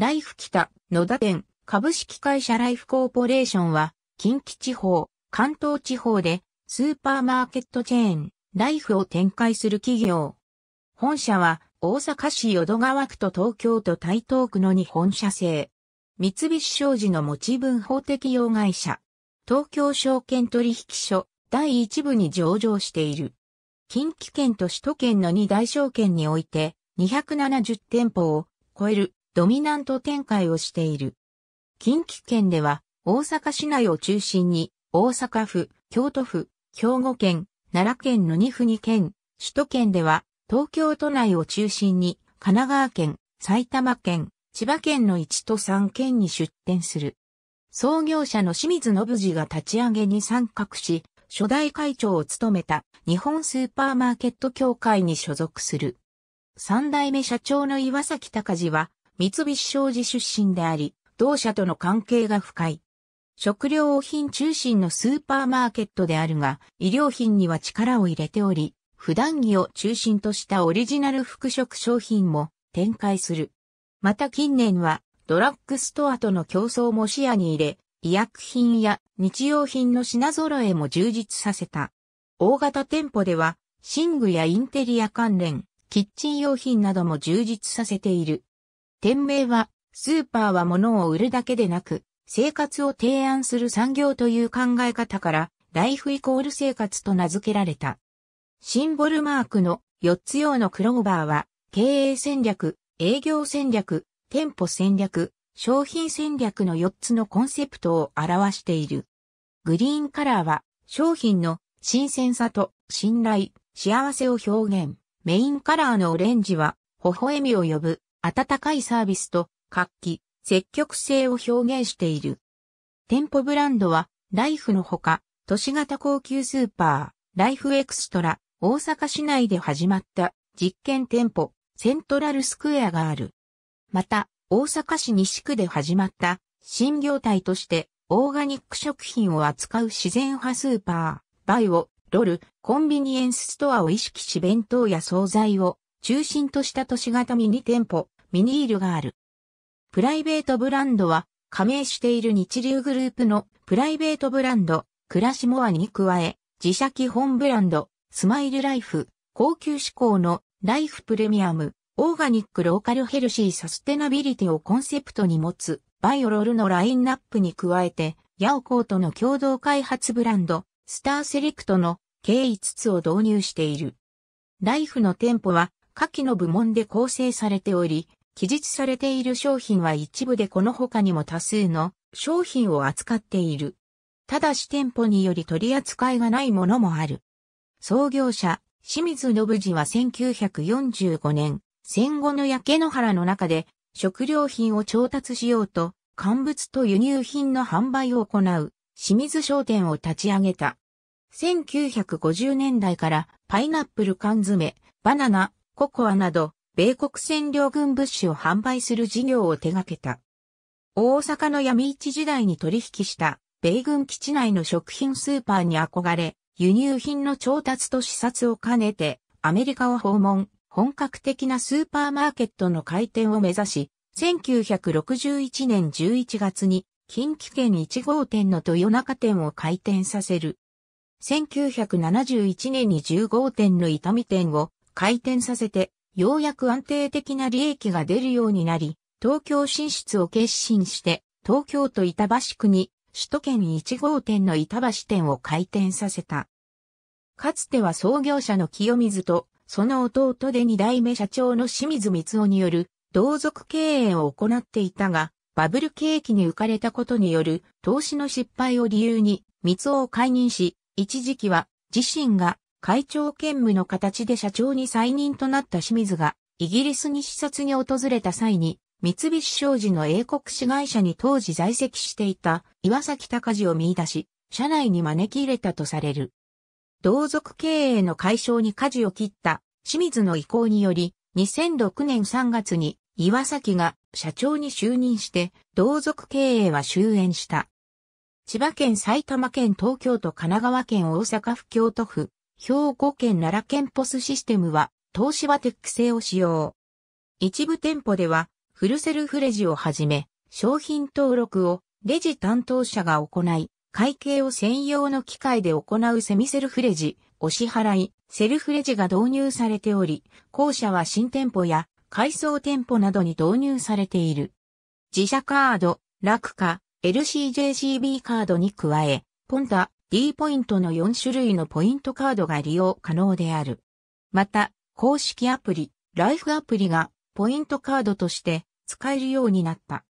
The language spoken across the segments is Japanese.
ライフ北、野田店、株式会社ライフコーポレーションは、近畿地方、関東地方で、スーパーマーケットチェーン、ライフを展開する企業。本社は、大阪市淀川区と東京都台東区の2本社制。三菱商事の持ち分法適用会社。東京証券取引所第1部に上場している。近畿圏と首都圏の2大証券において270店舗を超えるドミナント展開をしている。近畿圏では大阪市内を中心に大阪府、京都府、兵庫県、奈良県の2府2県、首都圏では東京都内を中心に神奈川県、埼玉県、千葉県の1都3県に出店する。創業者の清水信次が立ち上げに参画し、初代会長を務めた日本スーパーマーケット協会に所属する。三代目社長の岩崎隆は三菱商事出身であり、同社との関係が深い。食料品中心のスーパーマーケットであるが、医療品には力を入れており、普段着を中心としたオリジナル服飾商品も展開する。また近年はドラッグストアとの競争も視野に入れ、医薬品や日用品の品揃えも充実させた。大型店舗では、寝具やインテリア関連、キッチン用品なども充実させている。店名は、スーパーは物を売るだけでなく、生活を提案する産業という考え方から、ライフイコール生活と名付けられた。シンボルマークの4つ用のクローバーは、経営戦略、営業戦略、店舗戦略、商品戦略の4つのコンセプトを表している。グリーンカラーは、商品の新鮮さと信頼、幸せを表現。メインカラーのオレンジは、微笑みを呼ぶ、温かいサービスと活気、積極性を表現している。店舗ブランドは、ライフのほか、都市型高級スーパー、ライフエクストラ、大阪市内で始まった実験店舗、セントラルスクエアがある。また、大阪市西区で始まった新業態として、オーガニック食品を扱う自然派スーパー、バイオ、ロル、コンビニエンスストアを意識し弁当や惣菜を中心とした都市型ミニ店舗、ミニールがある。プライベートブランドは、加盟している日流グループのプライベートブランド、クラシモアに加え、自社基本ブランド、スマイルライフ、高級志向のライフプレミアム、オーガニックローカルヘルシーサステナビリティをコンセプトに持つ、バイオロールのラインナップに加えて、ヤオコーとの共同開発ブランド、スターセレクトの計5つを導入している。ライフの店舗は、下記の部門で構成されており、記述されている商品は一部でこの他にも多数の商品を扱っている。ただし店舗により取り扱いがないものもある。創業者、清水信次は1945年、戦後の焼け野原の中で食料品を調達しようと、乾物と輸入品の販売を行う清水商店を立ち上げた。1950年代からパイナップル缶詰、バナナ、ココアなど米国占領軍物資を販売する事業を手掛けた。大阪の闇市時代に取引した米軍基地内の食品スーパーに憧れ、輸入品の調達と視察を兼ねてアメリカを訪問、本格的なスーパーマーケットの開店を目指し、1961年11月に近畿圏1号店の豊中店を開店させる。1971年に10号店の伊丹店を開店させてようやく安定的な利益が出るようになり、東京進出を決心して、東京都板橋区に首都圏1号店の板橋店を開店させた。かつては創業者の清水と、その弟で2代目社長の清水光夫による同族経営を行っていたが、バブル景気に浮かれたことによる投資の失敗を理由に、光夫を解任し、一時期は自身が会長兼務の形で社長に再任となった清水が、イギリスに視察に訪れた際に、三菱商事の英国市会社に当時在籍していた岩崎隆治を見出し、社内に招き入れたとされる。同族経営の解消に舵を切った清水の意向により、2006年3月に岩崎が社長に就任して同族経営は終焉した。千葉県埼玉県東京都神奈川県大阪府京都府兵庫県奈良県ポスシステムは、東芝テック製を使用。一部店舗では、フルセルフレジをはじめ、商品登録をレジ担当者が行い、会計を専用の機械で行うセミセルフレジ、お支払い、セルフレジが導入されており、後者は新店舗や改装店舗などに導入されている。自社カード、楽カ、LCJCB カードに加え、ポンタ、D ポイントの4種類のポイントカードが利用可能である。また、公式アプリ、ライフアプリがポイントカードとして使えるようになった。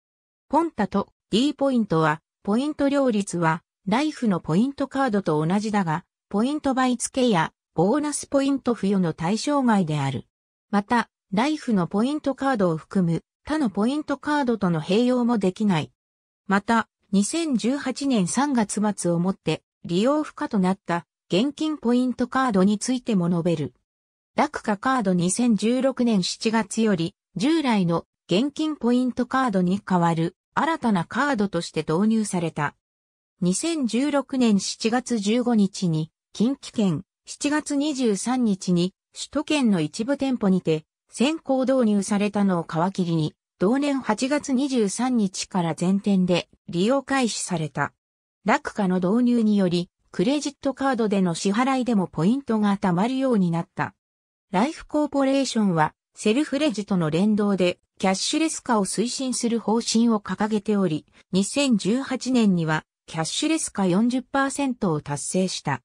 ポンタと D ポイントは、ポイント両率は、ライフのポイントカードと同じだが、ポイント倍付けや、ボーナスポイント付与の対象外である。また、ライフのポイントカードを含む他のポイントカードとの併用もできない。また、2018年3月末をもって利用不可となった現金ポイントカードについても述べる。ラクカカード2016年7月より従来の現金ポイントカードに代わる新たなカードとして導入された。2016年7月15日に近畿圏、7月23日に首都圏の一部店舗にて先行導入されたのを皮切りに同年8月23日から全店で利用開始された。楽化の導入により、クレジットカードでの支払いでもポイントが貯まるようになった。ライフコーポレーションは、セルフレジとの連動で、キャッシュレス化を推進する方針を掲げており、2018年には、キャッシュレス化40%を達成した。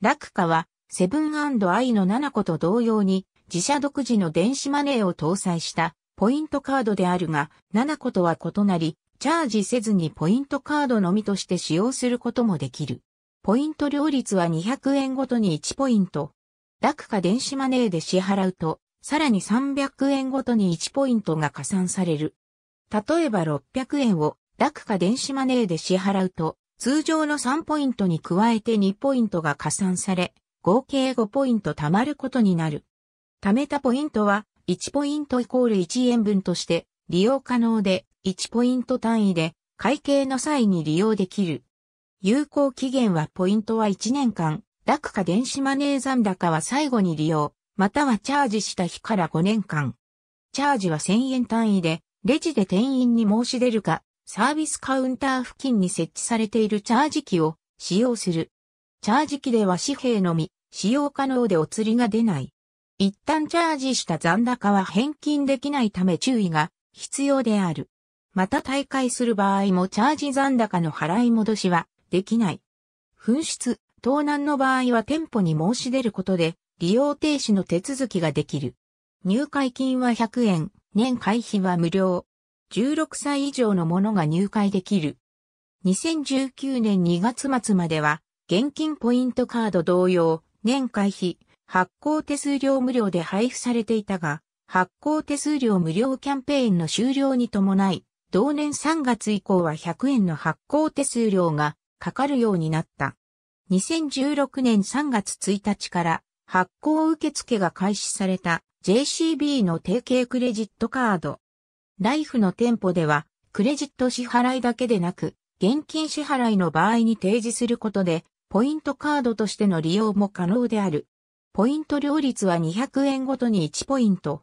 楽化は、セブンアイの7個と同様に、自社独自の電子マネーを搭載したポイントカードであるが、7個とは異なり、チャージせずにポイントカードのみとして使用することもできる。ポイント料率は200円ごとに1ポイント。ダクか電子マネーで支払うと、さらに300円ごとに1ポイントが加算される。例えば600円をダクか電子マネーで支払うと、通常の3ポイントに加えて2ポイントが加算され、合計5ポイント貯まることになる。貯めたポイントは、1ポイントイコール1円分として利用可能で、1ポイント単位で会計の際に利用できる。有効期限はポイントは1年間、楽か電子マネー残高は最後に利用、またはチャージした日から5年間。チャージは1000円単位で、レジで店員に申し出るか、サービスカウンター付近に設置されているチャージ機を使用する。チャージ機では紙幣のみ、使用可能でお釣りが出ない。一旦チャージした残高は返金できないため注意が必要である。また退会する場合もチャージ残高の払い戻しはできない。紛失、盗難の場合は店舗に申し出ることで利用停止の手続きができる。入会金は100円、年会費は無料。16歳以上のものが入会できる。2019年2月末までは、現金ポイントカード同様、年会費、発行手数料無料で配布されていたが、発行手数料無料キャンペーンの終了に伴い、同年3月以降は100円の発行手数料がかかるようになった。2016年3月1日から発行受付が開始された JCB の提携クレジットカード。ライフの店舗ではクレジット支払いだけでなく現金支払いの場合に提示することでポイントカードとしての利用も可能である。ポイント料率は200円ごとに1ポイント。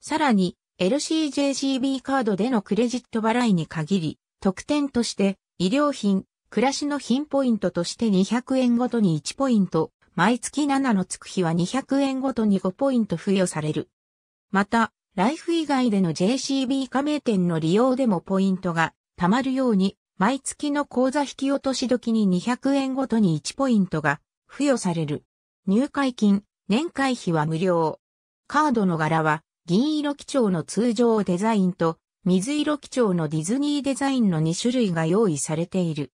さらに、LCJCB カードでのクレジット払いに限り、特典として、医療品、暮らしの品ポイントとして200円ごとに1ポイント、毎月7のつく日は200円ごとに5ポイント付与される。また、ライフ以外での JCB 加盟店の利用でもポイントが貯まるように、毎月の口座引き落とし時に200円ごとに1ポイントが付与される。入会金、年会費は無料。カードの柄は銀色基調の通常デザインと水色基調のディズニーデザインの2種類が用意されている。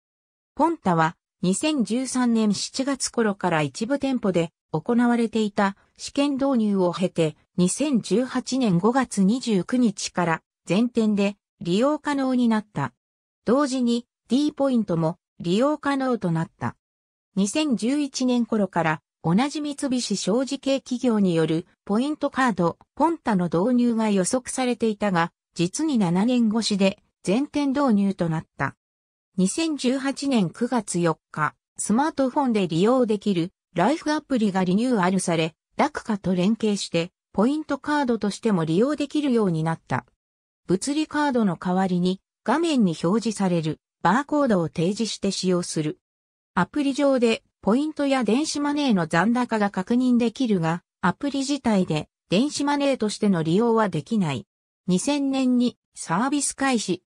ポンタは2013年7月頃から一部店舗で行われていた試験導入を経て2018年5月29日から全店で利用可能になった。同時に D ポイントも利用可能となった。2011年頃から同じ三菱商事系企業によるポイントカード、ポンタの導入が予測されていたが、実に7年越しで全店導入となった。2018年9月4日、スマートフォンで利用できるライフアプリがリニューアルされ、ダクカと連携して、ポイントカードとしても利用できるようになった。物理カードの代わりに画面に表示されるバーコードを提示して使用する。アプリ上でポイントや電子マネーの残高が確認できるが、アプリ自体で電子マネーとしての利用はできない。2000年にサービス開始。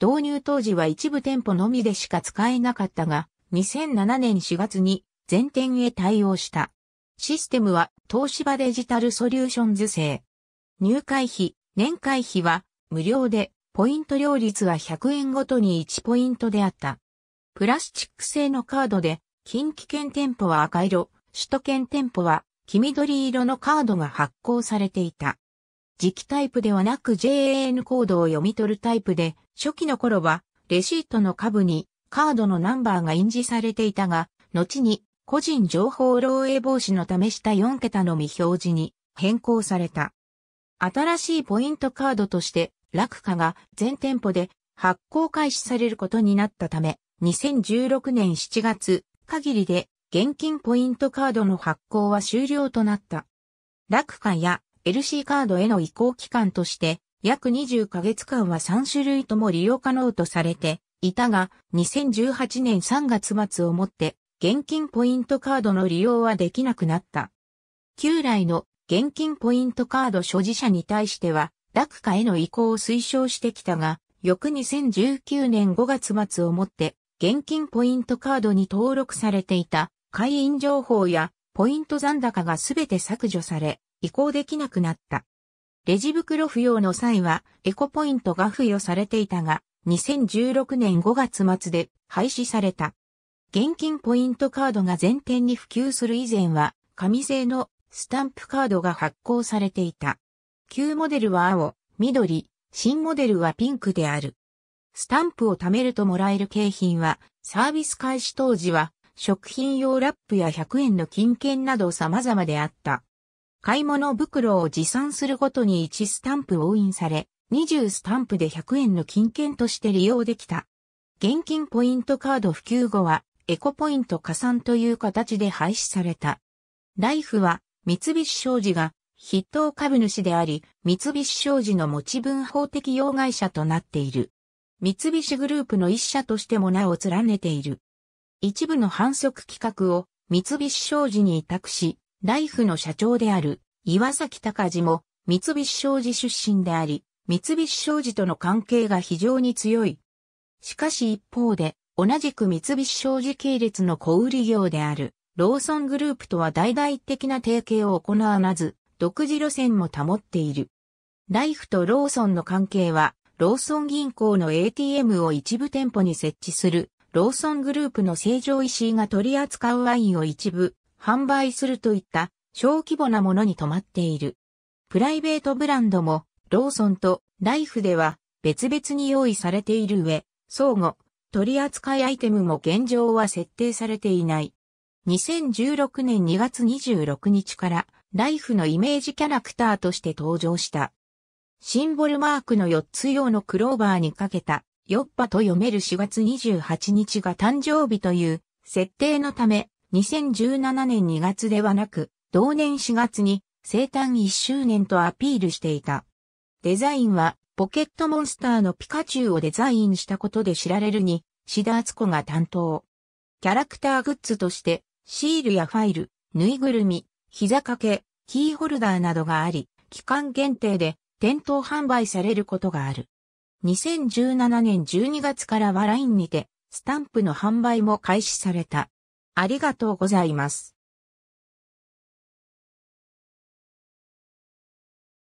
導入当時は一部店舗のみでしか使えなかったが、2007年4月に全店へ対応した。システムは東芝デジタルソリューションズ製。入会費、年会費は無料で、ポイント料率は100円ごとに1ポイントであった。プラスチック製のカードで近畿圏店舗は赤色、首都圏店舗は黄緑色のカードが発行されていた。磁気タイプではなく JAN コードを読み取るタイプで、初期の頃はレシートの下部にカードのナンバーが印字されていたが、後に個人情報漏洩防止のためした4桁のみ表示に変更された。新しいポイントカードとして楽貨が全店舗で発行開始されることになったため、2016年7月、限りで現金ポイントカードの発行は終了となった。楽貨や LC カードへの移行期間として約20ヶ月間は3種類とも利用可能とされていたが2018年3月末をもって現金ポイントカードの利用はできなくなった。旧来の現金ポイントカード所持者に対しては楽貨への移行を推奨してきたが翌2019年5月末をもって現金ポイントカードに登録されていた会員情報やポイント残高がすべて削除され、移行できなくなった。レジ袋付与の際はエコポイントが付与されていたが、2016年5月末で廃止された。現金ポイントカードが全店に普及する以前は、紙製のスタンプカードが発行されていた。旧モデルは青、緑、新モデルはピンクである。スタンプを貯めるともらえる景品は、サービス開始当時は、食品用ラップや100円の金券など様々であった。買い物袋を持参するごとに1スタンプ押印され、20スタンプで100円の金券として利用できた。現金ポイントカード普及後は、エコポイント加算という形で廃止された。ライフは、三菱商事が筆頭株主であり、三菱商事の持ち分法的用会社となっている。三菱グループの一社としても名を連ねている。一部の反則企画を三菱商事に委託し、ライフの社長である岩崎隆治も三菱商事出身であり、三菱商事との関係が非常に強い。しかし一方で、同じく三菱商事系列の小売業であるローソングループとは大々的な提携を行わず、独自路線も保っている。ライフとローソンの関係はローソン銀行の ATM を一部店舗に設置する、ローソングループの成城石井が取り扱うワインを一部販売するといった小規模なものに止まっている。プライベートブランドもローソンとライフでは別々に用意されている上、相互、取扱いアイテムも現状は設定されていない。2016年2月26日からライフのイメージキャラクターとして登場した。シンボルマークの4つ用のクローバーにかけた、ヨッパと読める4月28日が誕生日という設定のため、2017年2月ではなく、同年4月に生誕1周年とアピールしていた。デザインは、ポケットモンスターのピカチュウをデザインしたことで知られるに、シダーツコが担当。キャラクターグッズとして、シールやファイル、ぬいぐるみ、膝掛け、キーホルダーなどがあり、期間限定で店頭販売されることがある。2017年12月からは LINE にて、スタンプの販売も開始された。ありがとうございます。